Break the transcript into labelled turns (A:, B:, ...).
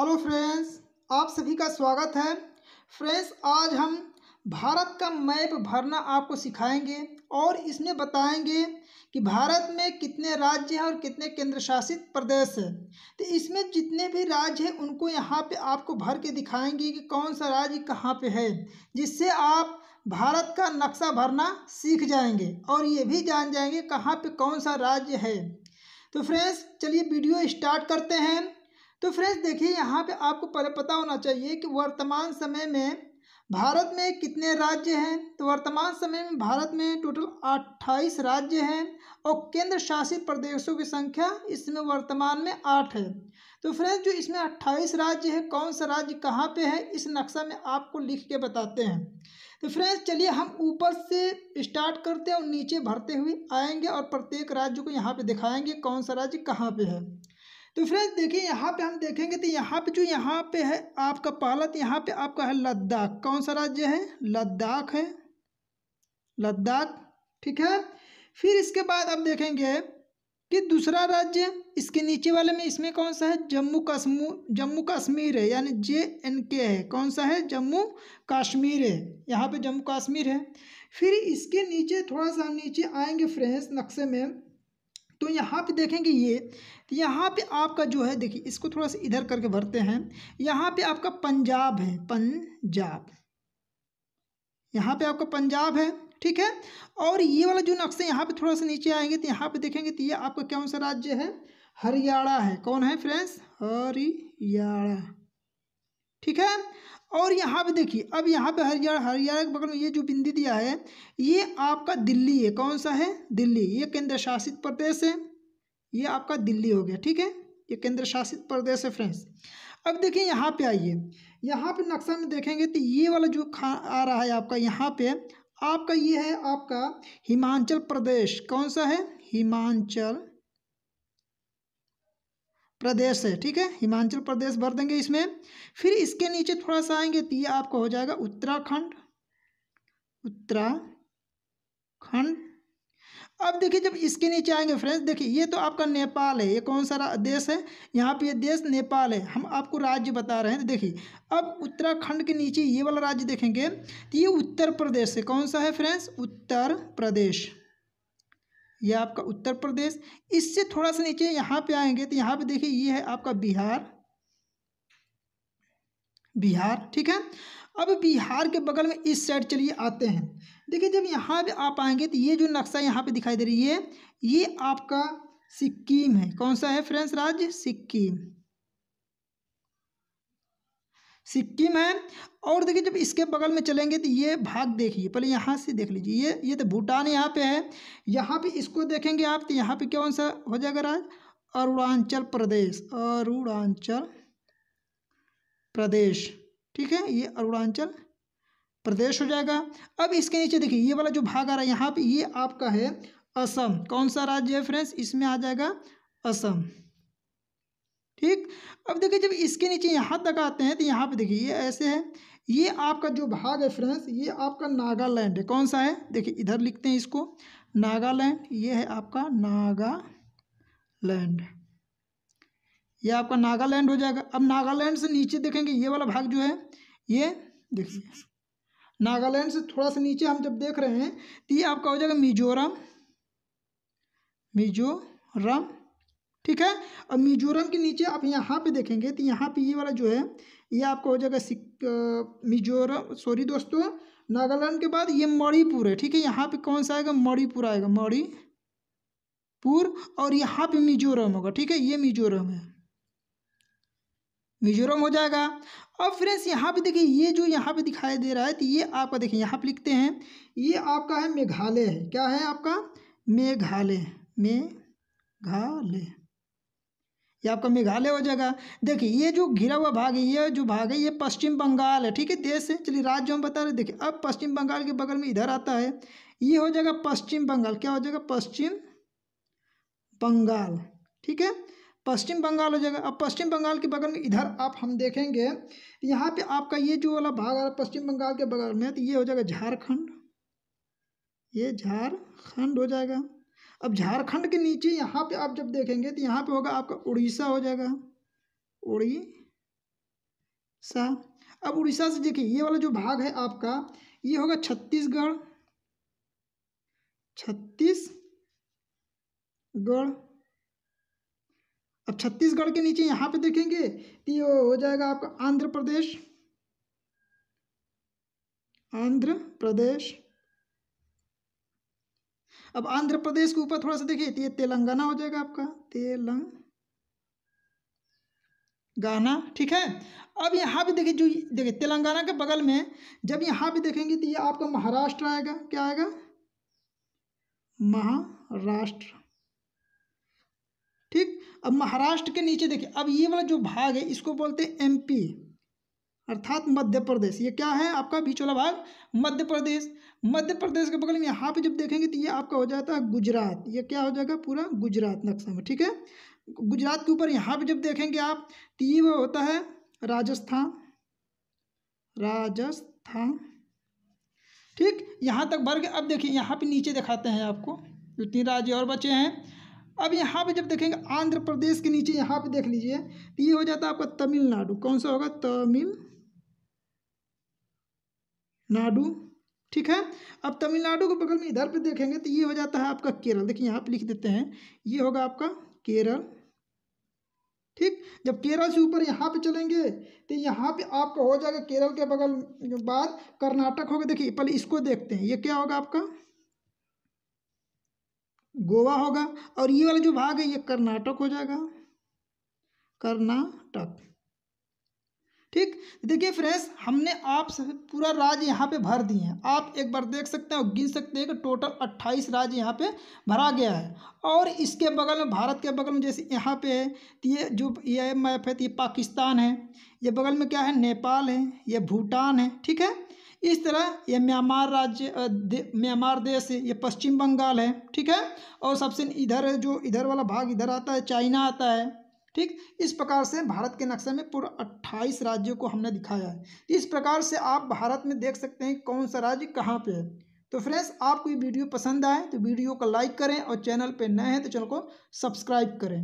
A: hello friends आप सभी का स्वागत है फ्रेंड्स आज हम भारत का मैप भरना आपको सिखाएंगे और इसमें बताएंगे कि भारत में कितने राज्य हैं और कितने केंद्र शासित प्रदेश हैं तो इसमें जितने भी राज्य हैं उनको यहाँ पे आपको भर के दिखाएंगे कि कौन सा राज्य कहाँ पे है जिससे आप भारत का नक्शा भरना सीख जाएंगे और ये भी जान जाएंगे कहाँ पे कौन सा राज्य है तो फ्रेंड्स चलिए वीडियो स्टार्ट करते हैं तो फ्रेंड्स देखिए यहाँ पे आपको पहले पता होना चाहिए कि वर्तमान समय में भारत में कितने राज्य हैं तो वर्तमान समय में भारत में टोटल अट्ठाईस राज्य हैं और केंद्र शासित प्रदेशों की संख्या इसमें वर्तमान में आठ है तो फ्रेंड्स जो इसमें अट्ठाईस राज्य है कौन सा राज्य कहाँ पे है इस नक्शा में आपको लिख के बताते हैं तो फ्रेंड्स चलिए हम ऊपर से स्टार्ट करते हैं और नीचे भरते हुए आएंगे और प्रत्येक राज्य को यहाँ पे दिखाएंगे कौन सा राज्य कहाँ पे है तो फ्रेंड्स देखिए यहाँ पे हम देखेंगे तो यहाँ पे जो यहाँ पे है आपका पालत यहाँ पे आपका है लद्दाख कौन सा राज्य है लद्दाख है लद्दाख ठीक है फिर इसके बाद आप देखेंगे कि दूसरा राज्य इसके नीचे वाले में इसमें कौन सा है जम्मू कश्मू जम्मू कश्मीर है यानी जे एन के है कौन सा है जम्मू कश्मीर है यहाँ पे जम्मू कश्मीर है फिर इसके नीचे थोड़ा सा हम नीचे आएंगे फ्रेंड्स नक्शे में तो यहाँ पे देखेंगे ये तो यहाँ पे आपका जो है देखिए इसको थोड़ा सा इधर करके भरते हैं यहाँ पे आपका पंजाब है पंजाब यहाँ पे आपका पंजाब है ठीक है और ये वाला जो नक्शे यहाँ पे थोड़ा सा नीचे आएंगे तो यहाँ पे देखेंगे तो ये आपका कौन सा राज्य है हरियाणा है कौन है फ्रेंड्स हरियाणा ठीक है और यहाँ पे देखिए अब यहाँ पे हरियाणा हरियाणा के बगल में ये जो बिंदी दिया है ये आपका दिल्ली है कौन सा है दिल्ली ये केंद्र शासित प्रदेश है ये आपका दिल्ली हो गया ठीक है ये केंद्र शासित प्रदेश है फ्रेंड्स अब देखिए यहाँ पे आइए यहाँ पे नक्शा में देखेंगे तो ये वाला जो खा आ रहा है आपका यहाँ पे आपका ये है आपका हिमाचल प्रदेश कौन सा है हिमाचल प्रदेश है ठीक है हिमाचल प्रदेश भर देंगे इसमें फिर इसके नीचे थोड़ा सा आएंगे तो ये आपको हो जाएगा उत्तराखंड उत्तराखंड अब देखिए जब इसके नीचे आएंगे फ्रेंड्स देखिए ये तो आपका नेपाल है ये कौन सा देश है यहाँ पे ये देश नेपाल है हम आपको राज्य बता रहे हैं तो देखिए अब उत्तराखंड के नीचे ये वाला राज्य देखेंगे तो ये उत्तर प्रदेश है कौन सा है फ्रेंड्स उत्तर प्रदेश ये आपका उत्तर प्रदेश इससे थोड़ा सा नीचे यहाँ पे आएंगे तो यहाँ पे देखिए ये है आपका बिहार बिहार ठीक है अब बिहार के बगल में इस साइड चलिए आते हैं देखिए जब यहाँ पे आप आएंगे तो ये जो नक्शा यहाँ पे दिखाई दे रही है ये आपका सिक्किम है कौन सा है फ्रेंड्स राज्य सिक्किम सिक्किम है और देखिए जब इसके बगल में चलेंगे तो ये भाग देखिए पहले यहाँ से देख लीजिए ये ये तो भूटान यहाँ पे है यहाँ पे इसको देखेंगे आप तो यहाँ पे कौन सा हो जाएगा राज अरुणाचल प्रदेश अरुणाचल प्रदेश ठीक है ये अरुणाचल प्रदेश हो जाएगा अब इसके नीचे देखिए ये वाला जो भाग आ रहा है यहाँ पर ये आपका है असम कौन सा राज्य है फ्रेंड्स इसमें आ जाएगा असम ठीक अब देखिए जब इसके नीचे यहाँ तक आते हैं तो यहाँ पे देखिए ये ऐसे है ये आपका जो भाग है फ्रेंड्स ये आपका नागालैंड है कौन सा है देखिए इधर लिखते हैं इसको नागालैंड ये है आपका नागालैंड ये आपका नागालैंड हो जाएगा अब नागालैंड से नीचे देखेंगे ये वाला भाग जो है ये देखिए नागालैंड से थोड़ा सा नीचे हम जब देख रहे हैं तो ये आपका हो जाएगा मिजोरम मिजोरम ठीक है और मिजोरम के नीचे आप यहाँ पे देखेंगे तो यहाँ पे ये वाला जो है ये आपका हो जाएगा मिजोरम सॉरी दोस्तों नागालैंड के बाद ये मणिपुर है ठीक है यहाँ पे कौन सा आएगा मणिपुर आएगा मणिपुर और यहाँ पे मिजोरम होगा ठीक है ये मिजोरम है मिजोरम हो जाएगा और फ्रेंड्स यहाँ पे देखिए ये जो यहाँ पे दिखाई दे रहा है तो ये आपका देखिए यहाँ पे लिखते हैं ये आपका है मेघालय है क्या है आपका मेघालय मेघालय ये आपका मेघालय हो जाएगा देखिए ये जो घिरा हुआ भाग है ये जो भाग है ये पश्चिम बंगाल है ठीक है देश है चलिए राज्य हम बता रहे देखिए अब पश्चिम बंगाल के बगल में इधर आता है ये हो जाएगा पश्चिम बंगाल क्या हो जाएगा पश्चिम बंगाल ठीक है पश्चिम बंगाल हो जाएगा अब पश्चिम बंगाल के बगल में इधर आप हम देखेंगे यहाँ पे आपका ये जो वाला भाग आ रहा है पश्चिम बंगाल के बगल में तो ये हो जाएगा झारखंड ये झारखंड हो जाएगा अब झारखंड के नीचे यहाँ पे आप जब देखेंगे तो यहाँ पे होगा आपका उड़ीसा हो जाएगा उड़ीसा अब उड़ीसा से देखिए ये वाला जो भाग है आपका ये होगा छत्तीसगढ़ छत्तीसगढ़ अब छत्तीसगढ़ के नीचे यहाँ पे देखेंगे तो ये हो जाएगा आपका आंध्र प्रदेश आंध्र प्रदेश अब आंध्र प्रदेश के ऊपर थोड़ा सा देखिए तो ये तेलंगाना हो जाएगा आपका तेलंग गाना ठीक है अब यहाँ भी देखिए जो देखिए तेलंगाना के बगल में जब यहाँ भी देखेंगे तो ये आपका महाराष्ट्र आएगा क्या आएगा महाराष्ट्र ठीक अब महाराष्ट्र के नीचे देखिए अब ये वाला जो भाग है इसको बोलते हैं एमपी अर्थात मध्य प्रदेश ये क्या है आपका बीच वाला भाग मध्य प्रदेश मध्य प्रदेश के बगल में यहाँ पे जब देखेंगे तो ये आपका हो जाता है गुजरात ये क्या हो जाएगा पूरा गुजरात नक्शा में ठीक है गुजरात के ऊपर यहाँ पे जब देखेंगे आप तो ये वो होता है राजस्थान राजस्थान ठीक यहाँ तक भर के अब देखिए यहाँ पे नीचे दिखाते हैं आपको जो तीन राज्य और बचे हैं अब यहाँ पे जब देखेंगे आंध्र प्रदेश के नीचे यहाँ पे देख लीजिए तो ये हो जाता है आपका तमिलनाडु कौन सा होगा तमिल नाडु ठीक है अब तमिलनाडु के बगल में इधर पे देखेंगे तो ये हो जाता है आपका केरल देखिए यहाँ पे लिख देते हैं ये होगा आपका केरल ठीक जब केरल से ऊपर यहाँ पे चलेंगे तो यहाँ पे आपका हो जाएगा केरल के बगल बाद कर्नाटक होगा देखिए पहले इसको देखते हैं ये क्या होगा आपका गोवा होगा और ये वाला जो भाग है ये कर्नाटक हो जाएगा कर्नाटक ठीक देखिए फ्रेंड्स हमने आप पूरा राज्य यहाँ पे भर दिए हैं आप एक बार देख सकते हैं और गिन सकते हैं कि टोटल अट्ठाईस राज्य यहाँ पे भरा गया है और इसके बगल में भारत के बगल में जैसे यहाँ पे है तो ये जो ये e मैप है तो ये पाकिस्तान है ये बगल में क्या है नेपाल है ये भूटान है ठीक है इस तरह ये म्यांमार राज्य म्यांमार देश है ये पश्चिम बंगाल है ठीक है और सबसे इधर जो इधर वाला भाग इधर आता है चाइना आता है ठीक इस प्रकार से भारत के नक्शे में पूरा अट्ठाईस राज्यों को हमने दिखाया है इस प्रकार से आप भारत में देख सकते हैं कौन सा राज्य कहाँ पे है तो फ्रेंड्स आपको ये वीडियो पसंद आए तो वीडियो को लाइक करें और चैनल पे नए हैं तो चैनल को सब्सक्राइब करें